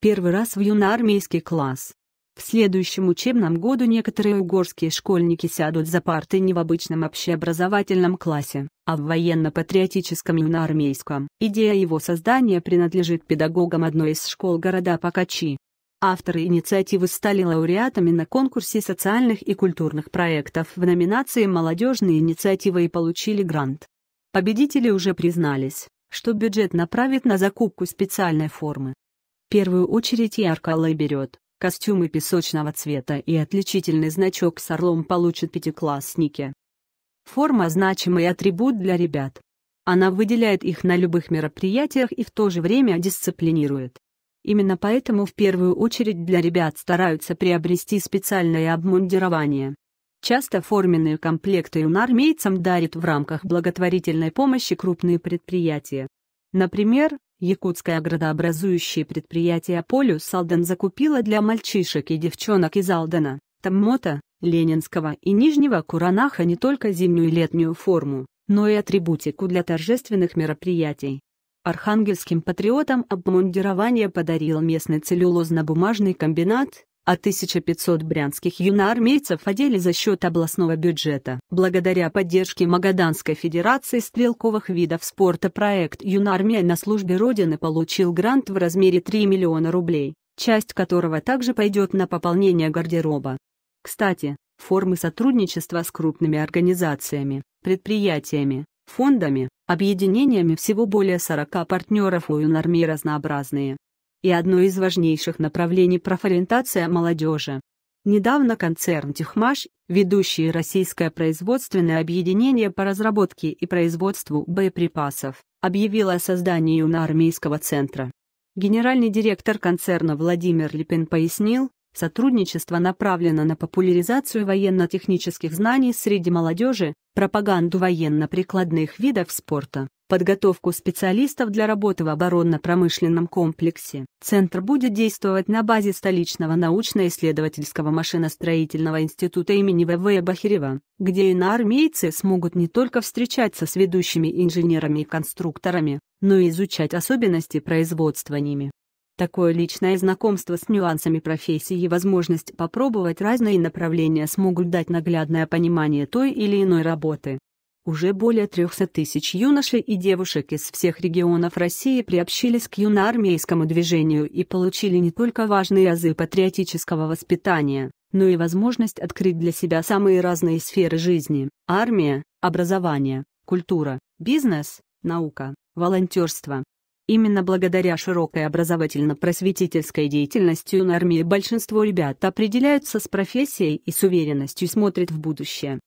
первый раз в юноармейский класс. В следующем учебном году некоторые угорские школьники сядут за парты не в обычном общеобразовательном классе, а в военно-патриотическом юноармейском. Идея его создания принадлежит педагогам одной из школ города Покачи. Авторы инициативы стали лауреатами на конкурсе социальных и культурных проектов в номинации «Молодежные инициативы» и получили грант. Победители уже признались, что бюджет направит на закупку специальной формы, первую очередь ярко берет, костюмы песочного цвета и отличительный значок с орлом получат пятиклассники. Форма – значимый атрибут для ребят. Она выделяет их на любых мероприятиях и в то же время дисциплинирует. Именно поэтому в первую очередь для ребят стараются приобрести специальное обмундирование. Часто форменные комплекты юнармейцам дарят в рамках благотворительной помощи крупные предприятия. Например, Якутское градообразующее предприятие «Полюс Алден» закупило для мальчишек и девчонок из Алдена, Таммота, Ленинского и Нижнего Куранаха не только зимнюю и летнюю форму, но и атрибутику для торжественных мероприятий. Архангельским патриотам обмундирование подарил местный целлюлозно-бумажный комбинат, а 1500 брянских юноармейцев одели за счет областного бюджета. Благодаря поддержке Магаданской Федерации стрелковых видов спорта проект «Юноармия на службе Родины» получил грант в размере 3 миллиона рублей, часть которого также пойдет на пополнение гардероба. Кстати, формы сотрудничества с крупными организациями, предприятиями, фондами, объединениями всего более 40 партнеров у юнармии разнообразные и одно из важнейших направлений профориентация молодежи. Недавно концерн «Техмаш», ведущий российское производственное объединение по разработке и производству боеприпасов, объявил о создании юноармейского центра. Генеральный директор концерна Владимир Липин пояснил, сотрудничество направлено на популяризацию военно-технических знаний среди молодежи, пропаганду военно-прикладных видов спорта, подготовку специалистов для работы в оборонно-промышленном комплексе. Центр будет действовать на базе столичного научно-исследовательского машиностроительного института имени В.В. Бахирева, где иноармейцы смогут не только встречаться с ведущими инженерами и конструкторами, но и изучать особенности производства ними. Такое личное знакомство с нюансами профессии и возможность попробовать разные направления смогут дать наглядное понимание той или иной работы. Уже более 300 тысяч юношей и девушек из всех регионов России приобщились к юноармейскому движению и получили не только важные азы патриотического воспитания, но и возможность открыть для себя самые разные сферы жизни – армия, образование, культура, бизнес, наука, волонтерство. Именно благодаря широкой образовательно-просветительской деятельности юнармии большинство ребят определяются с профессией и с уверенностью смотрят в будущее.